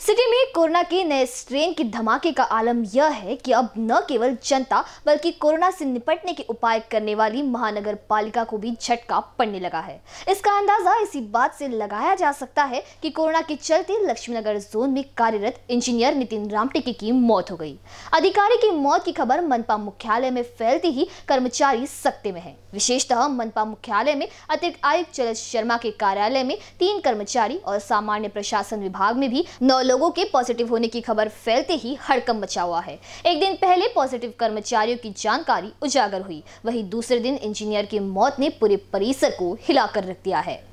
city में corona के नए स्ट्रेन के धमाके का आलम यह है कि अब न केवल जनता बल्कि कोरोना से निपटने के उपाय करने वाली महानगर पालिका को भी झटका पड़ने लगा है इसका अंदाजा इसी बात से लगाया जा सकता है कि कोरोना के चलते लक्ष्मीनगर जोन में कार्यरत इंजीनियर नितिन रामटेके की मौत हो गई अधिकारी की मौत की खबर मनपा मुख्यालय में फैलते ही कर्मचारी सख्ते में है विशेषतः मनपा मुख्यालय में अतिरिक्त आयुक्त चरत शर्मा के कार्यालय में तीन कर्मचारी और सामान्य प्रशासन विभाग में भी नौ लोगों के पॉजिटिव होने की खबर फैलते ही हड़कम मचा हुआ है एक दिन पहले पॉजिटिव कर्मचारियों की जानकारी उजागर हुई वहीं दूसरे दिन इंजीनियर की मौत ने पूरे परिसर को हिलाकर रख दिया है